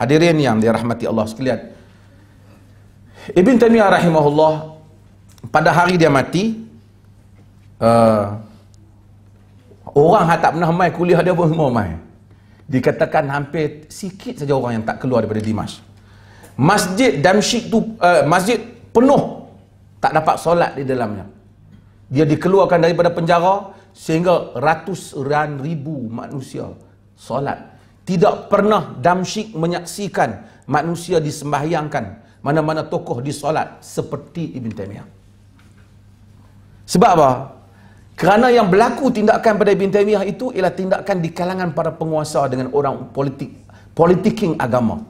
Hadirin yang dirahmati Allah sekalian. Ibn Taymiyyah rahimahullah pada hari dia mati uh, orang yang tak pernah mai kuliah dia pun semua mai. Dikatakan hampir sikit saja orang yang tak keluar daripada Dimash. Masjid Damsyik tu uh, masjid penuh tak dapat solat di dalamnya. Dia dikeluarkan daripada penjara sehingga ran ribu manusia solat tidak pernah Damsyik menyaksikan manusia disembahyangkan mana-mana tokoh disolat seperti Ibn Taymiyah. Sebab apa? Kerana yang berlaku tindakan pada Ibn Taymiyah itu ialah tindakan di kalangan para penguasa dengan orang politik politiking agama.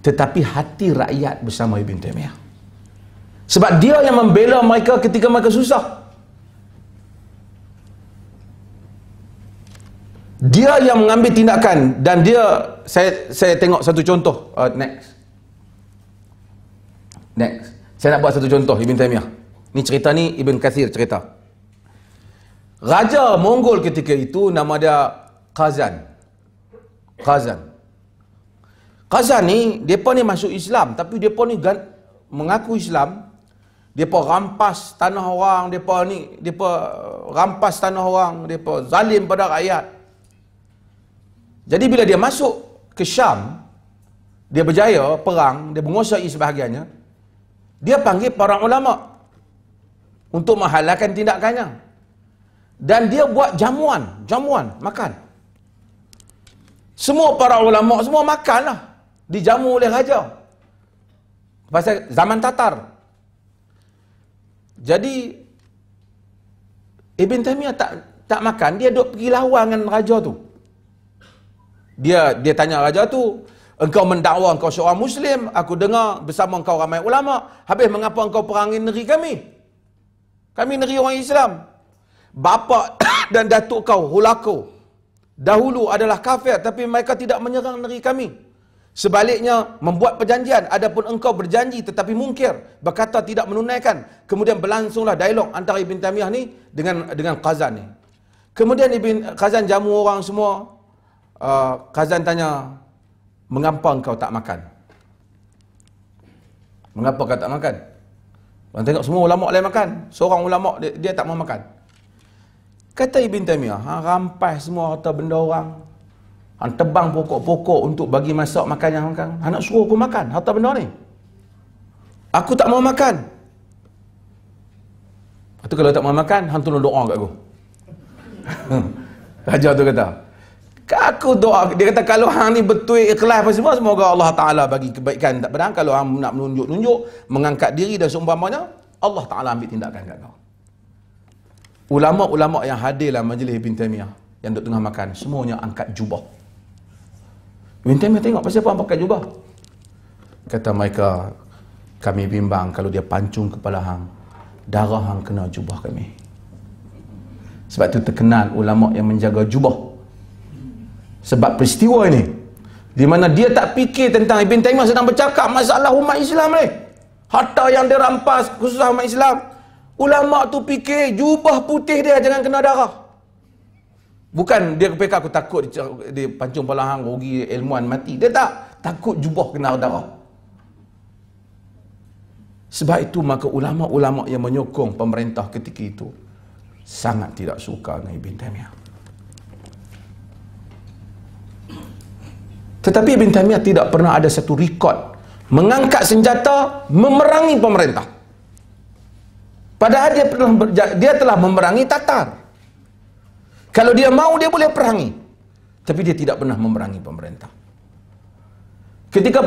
Tetapi hati rakyat bersama Ibn Taymiyah. Sebab dia yang membela mereka ketika mereka susah. dia yang mengambil tindakan dan dia saya saya tengok satu contoh uh, next next saya nak buat satu contoh Ibn Taymiyah ni cerita ni Ibn Kathir cerita Raja Mongol ketika itu nama dia Kazan Kazan Kazan ni depa ni masuk Islam tapi depa ni gan- mengaku Islam depa rampas tanah orang depa ni depa uh, rampas tanah orang depa zalim pada rakyat jadi bila dia masuk ke Syam, dia berjaya perang, dia menguasai sebahagiannya, dia panggil para ulama untuk menghalakan tindakannya. Dan dia buat jamuan, jamuan makan. Semua para ulama semua makanlah dijamu oleh raja. Pasal zaman Tatar. Jadi Ibn Taymiyah tak tak makan, dia duk pergi lawan dengan raja tu. Dia dia tanya raja tu, engkau mendakwa engkau seorang muslim, aku dengar bersama engkau ramai ulama, habis mengapa engkau perangin negeri kami? Kami negeri orang Islam. Bapa dan datuk kau Hulako dahulu adalah kafir tapi mereka tidak menyerang negeri kami. Sebaliknya membuat perjanjian adapun engkau berjanji tetapi mungkir berkata tidak menunaikan. Kemudian berlangsunglah dialog antara Ibn Tamiyah ni dengan dengan Qazan ni. Kemudian Ibn Qazan jamu orang semua, Ah, Kazan tanya, mengapa engkau tak makan? Mengapa kau tak makan? Orang tengok semua ulama lain makan. Seorang ulama dia, dia tak mau makan. Kata Ibn Taymiyah, ha, rampas semua harta benda orang. Ha, tebang pokok-pokok untuk bagi masak makan yang makan. Ha, nak suruh aku makan harta benda ni. Aku tak mau makan. Itu kalau tak mau makan, hantu doa kat aku. Raja tu kata, Kan aku doa Dia kata kalau hang ni betul ikhlas apa semua Semoga Allah Ta'ala bagi kebaikan Tak pernah Kalau hang nak menunjuk-nunjuk Mengangkat diri dan seumpamanya Allah Ta'ala ambil tindakan kat kau Ulama-ulama yang hadir dalam majlis Ibn Taymiyah Yang duduk tengah makan Semuanya angkat jubah Ibn Taymiyah tengok Pasal apa pakai jubah Kata mereka Kami bimbang Kalau dia pancung kepala hang Darah hang kena jubah kami Sebab tu terkenal Ulama yang menjaga jubah sebab peristiwa ini di mana dia tak fikir tentang Ibn Taymiyah sedang bercakap masalah umat Islam ni harta yang dia rampas khusus umat Islam ulama tu fikir jubah putih dia jangan kena darah bukan dia kepeka aku takut dia, dia pancung palahan rugi ilmuan mati dia tak takut jubah kena darah sebab itu maka ulama-ulama yang menyokong pemerintah ketika itu sangat tidak suka dengan Ibn Taymiyah Tetapi Ibn Taymiyah tidak pernah ada satu rekod mengangkat senjata memerangi pemerintah. Padahal dia telah dia telah memerangi Tatar. Kalau dia mau dia boleh perangi. Tapi dia tidak pernah memerangi pemerintah. Ketika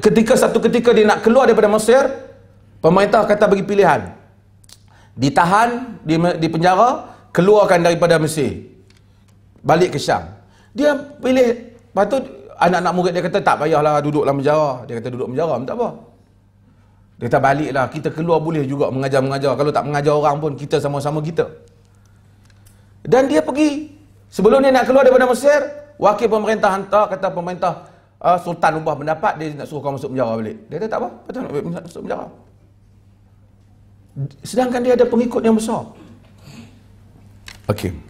ketika satu ketika dia nak keluar daripada Mesir, pemerintah kata bagi pilihan. Ditahan di di penjara, keluarkan daripada Mesir. Balik ke Syam. Dia pilih patut anak-anak murid dia kata tak payahlah duduklah dalam Dia kata duduk penjara, tak apa. Dia kata baliklah, kita keluar boleh juga mengajar-mengajar. Kalau tak mengajar orang pun, kita sama-sama kita. Dan dia pergi. Sebelum dia nak keluar daripada Mesir, wakil pemerintah hantar, kata pemerintah uh, Sultan ubah pendapat, dia nak suruh kau masuk penjara balik. Dia kata tak apa, patut nak masuk penjara. Sedangkan dia ada pengikut yang besar. Okey.